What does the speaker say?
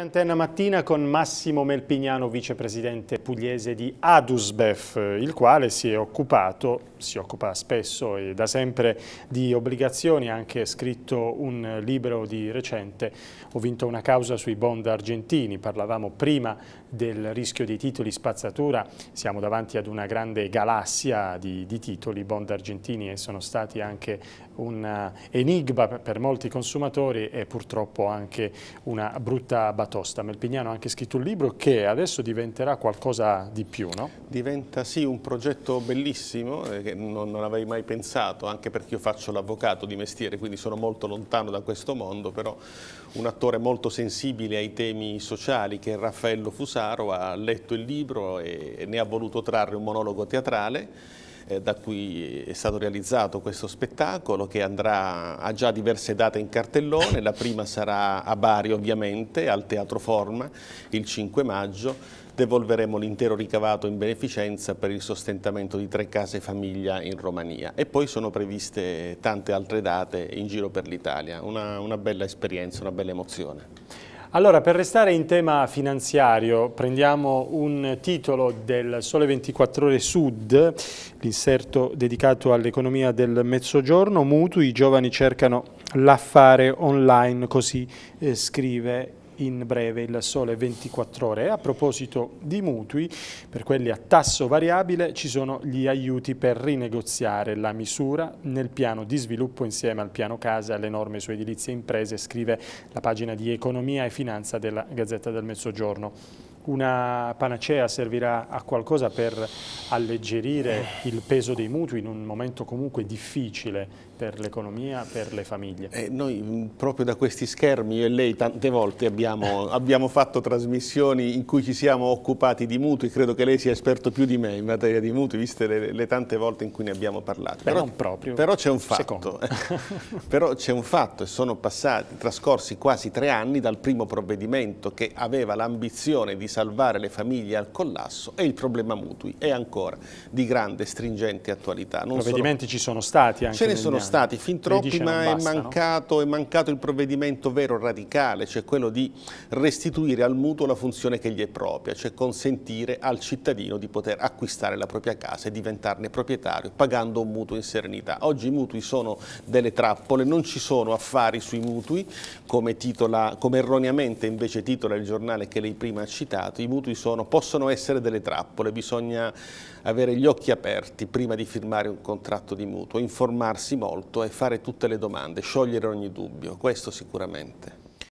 Antenna mattina con Massimo Melpignano, vicepresidente pugliese di Adusbef, il quale si è occupato, si occupa spesso e da sempre di obbligazioni, ha anche scritto un libro di recente, ho vinto una causa sui bond argentini, parlavamo prima del rischio dei titoli spazzatura, siamo davanti ad una grande galassia di, di titoli bond argentini e sono stati anche un enigma per molti consumatori e purtroppo anche una brutta battaglia tosta. Melpignano ha anche scritto un libro che adesso diventerà qualcosa di più, no? Diventa sì un progetto bellissimo eh, che non, non avrei mai pensato, anche perché io faccio l'avvocato di mestiere, quindi sono molto lontano da questo mondo, però un attore molto sensibile ai temi sociali che è Raffaello Fusaro ha letto il libro e, e ne ha voluto trarre un monologo teatrale eh, da cui è stato realizzato questo spettacolo che andrà, ha già diverse date in cartellone, la prima sarà a Bari ovviamente al Teatro Forma il 5 maggio devolveremo l'intero ricavato in beneficenza per il sostentamento di tre case famiglia in Romania e poi sono previste tante altre date in giro per l'Italia, una, una bella esperienza, una bella emozione. Allora, per restare in tema finanziario, prendiamo un titolo del Sole 24 Ore Sud, l'inserto dedicato all'economia del mezzogiorno, mutui, i giovani cercano l'affare online, così eh, scrive in breve il sole 24 ore. A proposito di mutui, per quelli a tasso variabile ci sono gli aiuti per rinegoziare la misura nel piano di sviluppo insieme al piano casa e alle norme su edilizie e imprese, scrive la pagina di economia e finanza della Gazzetta del Mezzogiorno una panacea servirà a qualcosa per alleggerire il peso dei mutui in un momento comunque difficile per l'economia, per le famiglie? Eh, noi mm, proprio da questi schermi, io e lei tante volte abbiamo, abbiamo, fatto trasmissioni in cui ci siamo occupati di mutui, credo che lei sia esperto più di me in materia di mutui, viste le, le tante volte in cui ne abbiamo parlato. Beh, però, c'è un fatto, però c'è un fatto e sono passati, trascorsi quasi tre anni dal primo provvedimento che aveva l'ambizione di salvare salvare le famiglie al collasso e il problema mutui è ancora di grande stringente attualità. Non provvedimenti sono... ci sono stati anche Ce ne sono anni. stati fin troppi ma è, mancato, no? è mancato il provvedimento vero radicale, cioè quello di restituire al mutuo la funzione che gli è propria, cioè consentire al cittadino di poter acquistare la propria casa e diventarne proprietario pagando un mutuo in serenità. Oggi i mutui sono delle trappole, non ci sono affari sui mutui come, titola, come erroneamente invece titola il giornale che lei prima ha citato mercato, i mutui sono, possono essere delle trappole, bisogna avere gli occhi aperti prima di firmare un contratto di mutuo, informarsi molto e fare tutte le domande, sciogliere ogni dubbio, questo sicuramente.